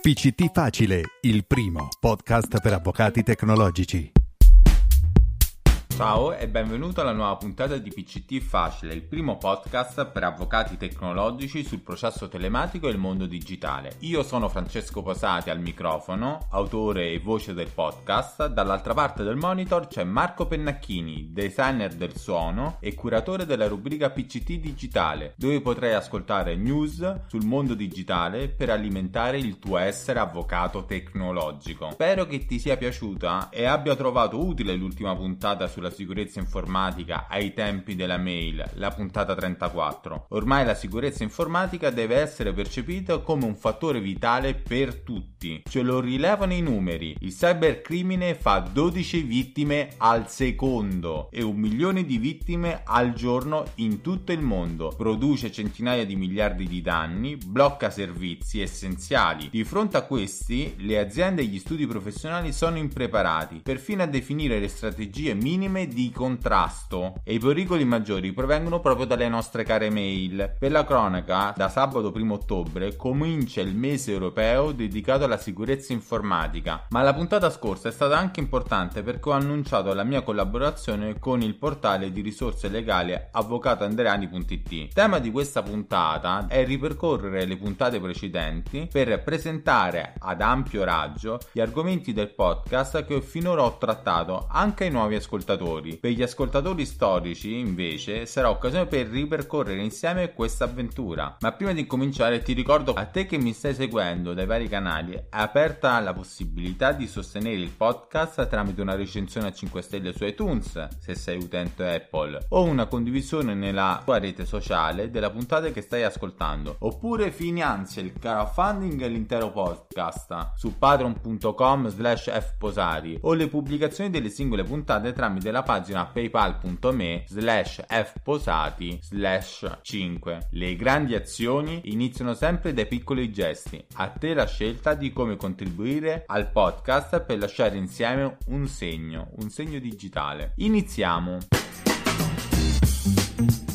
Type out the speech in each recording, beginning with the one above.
PCT Facile, il primo podcast per avvocati tecnologici. Ciao e benvenuto alla nuova puntata di PCT Facile, il primo podcast per avvocati tecnologici sul processo telematico e il mondo digitale. Io sono Francesco Posati al microfono, autore e voce del podcast, dall'altra parte del monitor c'è Marco Pennacchini, designer del suono e curatore della rubrica PCT Digitale, dove potrai ascoltare news sul mondo digitale per alimentare il tuo essere avvocato tecnologico. Spero che ti sia piaciuta e abbia trovato utile l'ultima puntata sulla sulla sicurezza informatica ai tempi della mail, la puntata 34. Ormai la sicurezza informatica deve essere percepita come un fattore vitale per tutti. Ce lo rilevano i numeri. Il cybercrimine fa 12 vittime al secondo e un milione di vittime al giorno in tutto il mondo. Produce centinaia di miliardi di danni, blocca servizi essenziali. Di fronte a questi, le aziende e gli studi professionali sono impreparati, perfino a definire le strategie minime forme di contrasto e i pericoli maggiori provengono proprio dalle nostre care mail. Per la cronaca, da sabato 1 ottobre comincia il mese europeo dedicato alla sicurezza informatica, ma la puntata scorsa è stata anche importante perché ho annunciato la mia collaborazione con il portale di risorse legali avvocatoandreani.it. Il tema di questa puntata è ripercorrere le puntate precedenti per presentare ad ampio raggio gli argomenti del podcast che finora ho trattato anche ai nuovi ascoltatori ascoltatori. Per gli ascoltatori storici, invece, sarà occasione per ripercorrere insieme questa avventura. Ma prima di cominciare ti ricordo a te che mi stai seguendo dai vari canali, è aperta la possibilità di sostenere il podcast tramite una recensione a 5 stelle su iTunes, se sei utente Apple, o una condivisione nella tua rete sociale della puntata che stai ascoltando. Oppure finanzia il crowdfunding e l'intero podcast su patreon.com slash fposari o le pubblicazioni delle singole puntate tramite tramite la pagina paypal.me slash fposati slash 5. Le grandi azioni iniziano sempre dai piccoli gesti. A te la scelta di come contribuire al podcast per lasciare insieme un segno, un segno digitale. Iniziamo!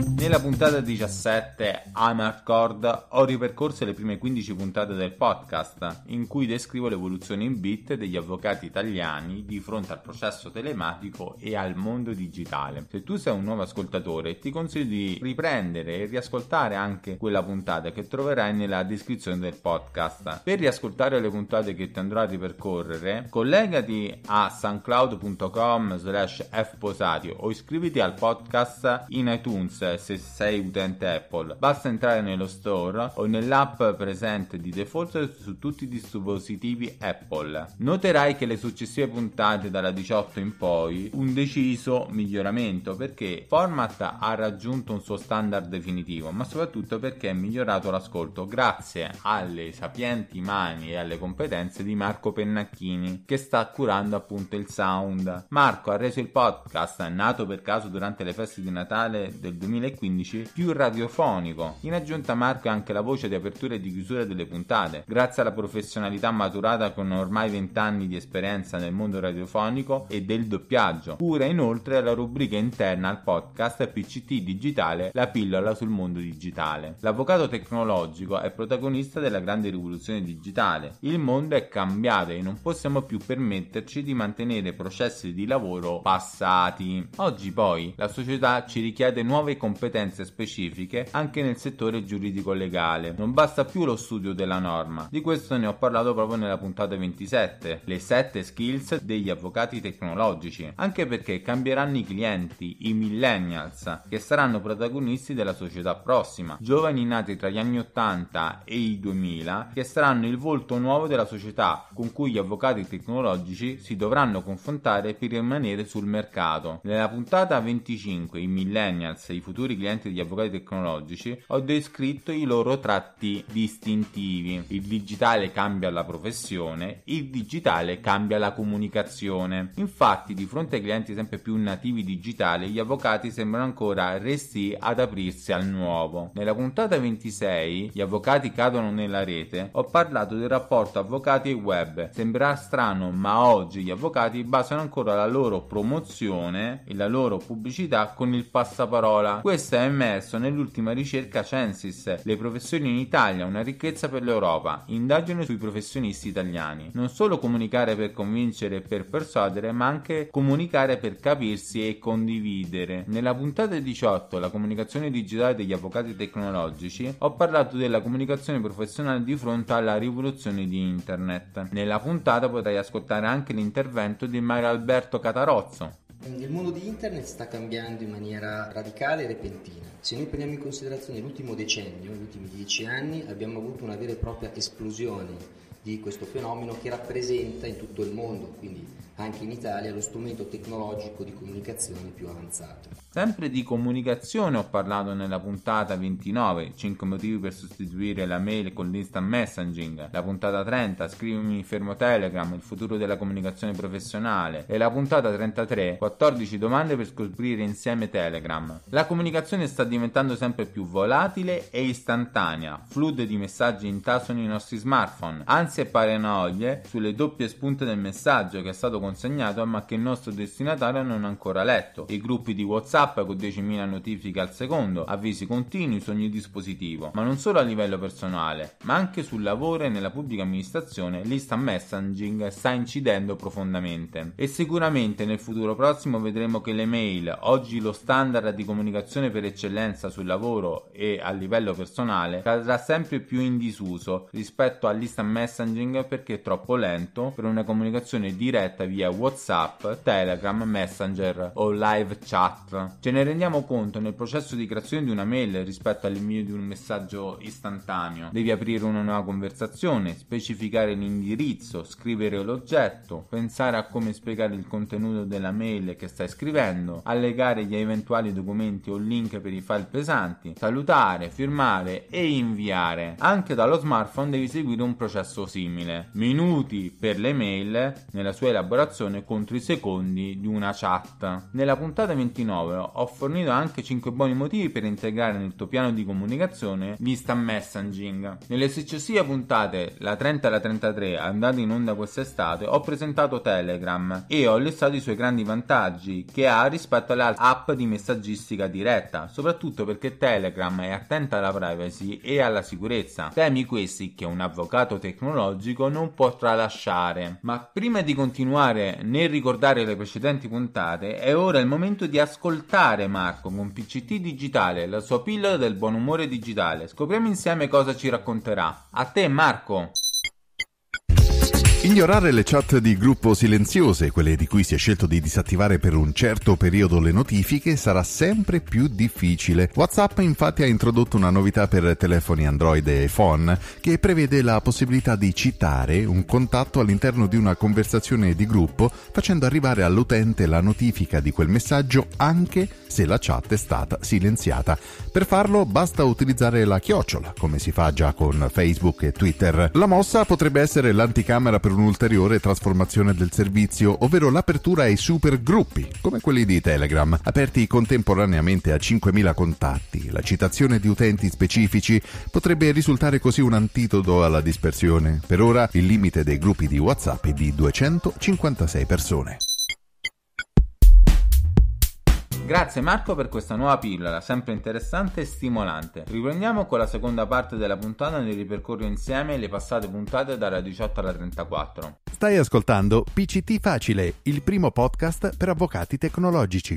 Nella puntata 17, Amarcord, ho ripercorso le prime 15 puntate del podcast, in cui descrivo l'evoluzione in bit degli avvocati italiani di fronte al processo telematico e al mondo digitale. Se tu sei un nuovo ascoltatore, ti consiglio di riprendere e riascoltare anche quella puntata che troverai nella descrizione del podcast. Per riascoltare le puntate che ti andrò a ripercorrere, collegati a suncloud.com slash fposatio o iscriviti al podcast in iTunes cioè, se sei utente Apple. Basta entrare nello store o nell'app presente di default su tutti i dispositivi Apple. Noterai che le successive puntate dalla 18 in poi un deciso miglioramento perché Format ha raggiunto un suo standard definitivo, ma soprattutto perché è migliorato l'ascolto grazie alle sapienti mani e alle competenze di Marco Pennacchini che sta curando appunto il sound. Marco ha reso il podcast nato per caso durante le feste di Natale del 2000 2015 più radiofonico. In aggiunta Marco è anche la voce di apertura e di chiusura delle puntate. Grazie alla professionalità maturata con ormai 20 anni di esperienza nel mondo radiofonico e del doppiaggio. Cura inoltre la rubrica interna al podcast PCT Digitale La pillola sul mondo digitale. L'avvocato tecnologico è protagonista della grande rivoluzione digitale. Il mondo è cambiato e non possiamo più permetterci di mantenere processi di lavoro passati. Oggi poi la società ci richiede nuove competenze competenze specifiche anche nel settore giuridico-legale. Non basta più lo studio della norma, di questo ne ho parlato proprio nella puntata 27, le 7 skills degli avvocati tecnologici, anche perché cambieranno i clienti, i millennials, che saranno protagonisti della società prossima, giovani nati tra gli anni 80 e i 2000, che saranno il volto nuovo della società con cui gli avvocati tecnologici si dovranno confrontare per rimanere sul mercato. Nella puntata 25, i millennials, i futuri futuri clienti degli avvocati tecnologici, ho descritto i loro tratti distintivi. Il digitale cambia la professione, il digitale cambia la comunicazione. Infatti, di fronte ai clienti sempre più nativi digitali, gli avvocati sembrano ancora resti ad aprirsi al nuovo. Nella puntata 26, gli avvocati cadono nella rete, ho parlato del rapporto avvocati e web. Sembrerà strano, ma oggi gli avvocati basano ancora la loro promozione e la loro pubblicità con il passaparola questo è emerso nell'ultima ricerca Censis, le professioni in Italia, una ricchezza per l'Europa, indagine sui professionisti italiani. Non solo comunicare per convincere e per persuadere, ma anche comunicare per capirsi e condividere. Nella puntata 18, la comunicazione digitale degli avvocati tecnologici, ho parlato della comunicazione professionale di fronte alla rivoluzione di internet. Nella puntata potrai ascoltare anche l'intervento di Mario Alberto Catarozzo, eh, il mondo di internet sta cambiando in maniera radicale e repentina. Se noi prendiamo in considerazione l'ultimo decennio, gli ultimi dieci anni, abbiamo avuto una vera e propria esplosione di questo fenomeno che rappresenta in tutto il mondo, quindi anche in Italia, lo strumento tecnologico di comunicazione più avanzato. Sempre di comunicazione ho parlato nella puntata 29, 5 motivi per sostituire la mail con l'instant messaging, la puntata 30, scrivimi fermo Telegram, il futuro della comunicazione professionale e la puntata 33, 14 domande per scoprire insieme Telegram. La comunicazione sta diventando sempre più volatile e istantanea, fluide di messaggi in tasso nei nostri smartphone, anzi ansie e paranoie sulle doppie spunte del messaggio che è stato consegnato ma che il nostro destinatario non ha ancora letto, i gruppi di WhatsApp con 10.000 notifiche al secondo, avvisi continui su ogni dispositivo, ma non solo a livello personale, ma anche sul lavoro e nella pubblica amministrazione l'instant messaging sta incidendo profondamente. E sicuramente nel futuro prossimo vedremo che le mail, oggi lo standard di comunicazione per eccellenza sul lavoro e a livello personale, cadrà sempre più in disuso rispetto all'instant messaging messaging perché è troppo lento per una comunicazione diretta via WhatsApp, Telegram, Messenger o live chat. Ce ne rendiamo conto nel processo di creazione di una mail rispetto all'invio di un messaggio istantaneo. Devi aprire una nuova conversazione, specificare l'indirizzo, scrivere l'oggetto, pensare a come spiegare il contenuto della mail che stai scrivendo, allegare gli eventuali documenti o link per i file pesanti, salutare, firmare e inviare. Anche dallo smartphone devi seguire un processo simile, minuti per le mail nella sua elaborazione contro i secondi di una chat. Nella puntata 29 ho fornito anche 5 buoni motivi per integrare nel tuo piano di comunicazione l'instant messaging. Nelle successive puntate, la 30 e la 33, andate in onda quest'estate, ho presentato Telegram e ho listato i suoi grandi vantaggi che ha rispetto alle app di messaggistica diretta, soprattutto perché Telegram è attenta alla privacy e alla sicurezza, temi questi che un avvocato tecnologico tecnologico non può tralasciare. Ma prima di continuare nel ricordare le precedenti puntate, è ora il momento di ascoltare Marco con PCT Digitale, la sua pillola del buon umore digitale. Scopriamo insieme cosa ci racconterà. A te Marco! Ignorare le chat di gruppo silenziose, quelle di cui si è scelto di disattivare per un certo periodo le notifiche, sarà sempre più difficile. WhatsApp infatti ha introdotto una novità per telefoni Android e iPhone che prevede la possibilità di citare un contatto all'interno di una conversazione di gruppo facendo arrivare all'utente la notifica di quel messaggio anche se la chat è stata silenziata. Per farlo basta utilizzare la chiocciola, come si fa già con Facebook e Twitter. La mossa potrebbe essere l'anticamera per per un'ulteriore trasformazione del servizio, ovvero l'apertura ai supergruppi, come quelli di Telegram, aperti contemporaneamente a 5.000 contatti. La citazione di utenti specifici potrebbe risultare così un antidoto alla dispersione. Per ora il limite dei gruppi di WhatsApp è di 256 persone. Grazie Marco per questa nuova pillola, sempre interessante e stimolante. Riprendiamo con la seconda parte della puntata nel ripercorrere insieme le passate puntate dalla 18 alla 34. Stai ascoltando PCT Facile, il primo podcast per avvocati tecnologici.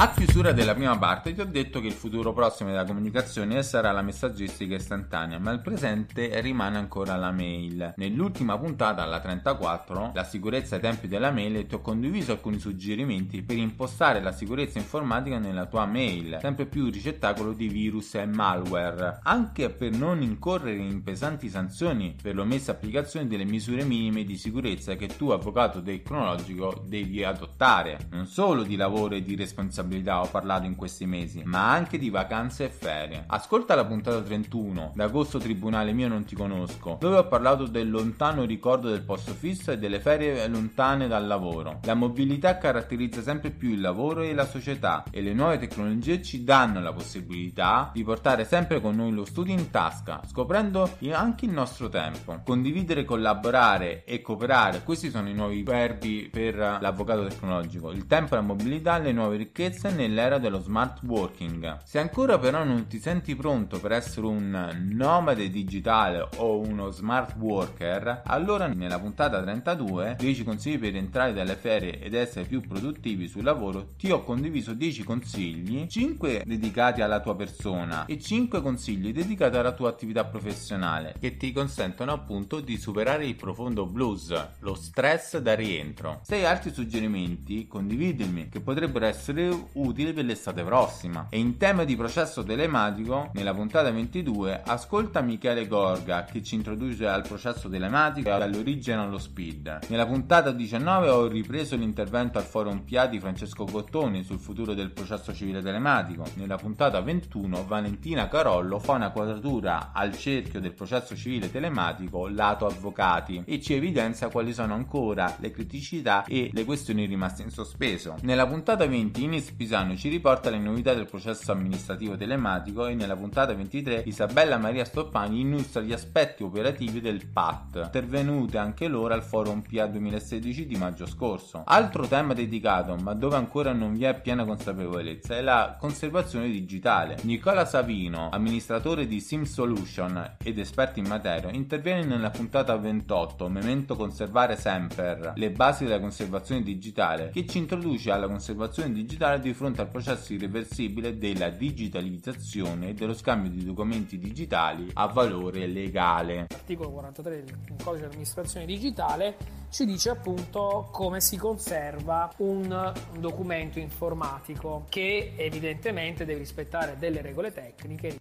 A chiusura della prima parte ti ho detto che il futuro prossimo della comunicazione sarà la messaggistica istantanea, ma il presente rimane ancora la mail. Nell'ultima puntata, alla 34, la sicurezza ai tempi della mail, ti ho condiviso alcuni suggerimenti per impostare la sicurezza informatica nella tua mail, sempre più ricettacolo di virus e malware, anche per non incorrere in pesanti sanzioni per l'omessa applicazione delle misure minime di sicurezza che tu, avvocato tecnologico, devi adottare. Non solo di lavoro e di responsabilità, responsabilità ho parlato in questi mesi, ma anche di vacanze e ferie. Ascolta la puntata 31, d'agosto tribunale mio non ti conosco, dove ho parlato del lontano ricordo del posto fisso e delle ferie lontane dal lavoro. La mobilità caratterizza sempre più il lavoro e la società e le nuove tecnologie ci danno la possibilità di portare sempre con noi lo studio in tasca, scoprendo anche il nostro tempo. Condividere, collaborare e cooperare, questi sono i nuovi verbi per l'avvocato tecnologico. Il tempo, la mobilità, le nuove ricchezze interesse nell'era dello smart working. Se ancora però non ti senti pronto per essere un nomade digitale o uno smart worker, allora nella puntata 32, 10 consigli per entrare dalle ferie ed essere più produttivi sul lavoro, ti ho condiviso 10 consigli, 5 dedicati alla tua persona e 5 consigli dedicati alla tua attività professionale che ti consentono appunto di superare il profondo blues, lo stress da rientro. Se hai altri suggerimenti, condividimi, che potrebbero essere utile per l'estate prossima. E in tema di processo telematico, nella puntata 22, ascolta Michele Gorga che ci introduce al processo telematico e all'origine allo speed. Nella puntata 19 ho ripreso l'intervento al forum PIA di Francesco Gottoni sul futuro del processo civile telematico. Nella puntata 21 Valentina Carollo fa una quadratura al cerchio del processo civile telematico lato avvocati e ci evidenzia quali sono ancora le criticità e le questioni rimaste in sospeso. Nella puntata 20 Ines Pisano ci riporta le novità del processo amministrativo telematico e nella puntata 23 Isabella Maria Stoppani illustra gli aspetti operativi del PAT, intervenute anche loro al forum PA 2016 di maggio scorso. Altro tema dedicato, ma dove ancora non vi è piena consapevolezza, è la conservazione digitale. Nicola Savino, amministratore di Sim Solution ed esperto in materia, interviene nella puntata 28 Memento Conservare Sempre, le basi della conservazione digitale, che ci introduce alla conservazione digitale di fronte al processo irreversibile della digitalizzazione e dello scambio di documenti digitali a valore legale. L'articolo 43 del codice di amministrazione digitale ci dice appunto come si conserva un documento informatico che evidentemente deve rispettare delle regole tecniche.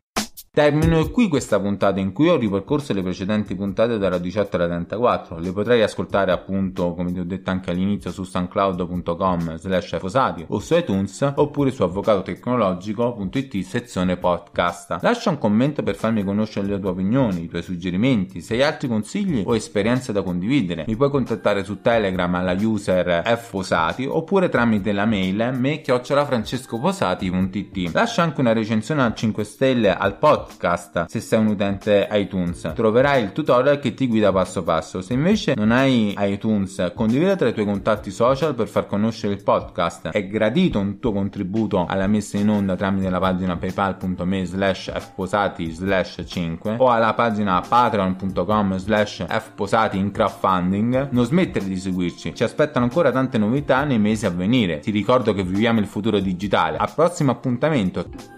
Termino qui questa puntata in cui ho ripercorso le precedenti puntate dalla 18 alla 34. Le potrai ascoltare appunto, come ti ho detto anche all'inizio, su suncloud.com slash fosati o su iTunes oppure su avvocatotecnologico.it sezione podcast. Lascia un commento per farmi conoscere le tue opinioni, i tuoi suggerimenti, se hai altri consigli o esperienze da condividere. Mi puoi contattare su Telegram alla user fosati oppure tramite la mail me chiocciolafrancescoposati.it. Lascia anche una recensione a 5 stelle al podcast podcast se sei un utente iTunes. Troverai il tutorial che ti guida passo passo. Se invece non hai iTunes, condivida tra i tuoi contatti social per far conoscere il podcast. È gradito un tuo contributo alla messa in onda tramite la pagina paypal.me slash fposati slash 5 o alla pagina patreon.com slash fposati in crowdfunding. Non smettere di seguirci, ci aspettano ancora tante novità nei mesi a venire. Ti ricordo che viviamo il futuro digitale. Al prossimo appuntamento!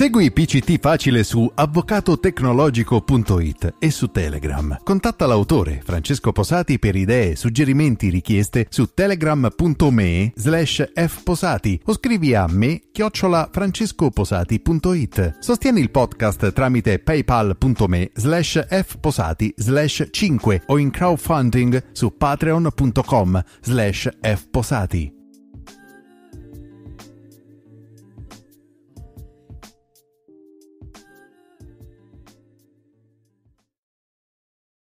Segui PCT Facile su avvocatotecnologico.it e su Telegram. Contatta l'autore Francesco Posati per idee, suggerimenti, richieste su telegram.me slash fposati o scrivi a me chiocciola francescoposati.it. Sostieni il podcast tramite paypal.me slash fposati slash 5 o in crowdfunding su patreon.com slash fposati.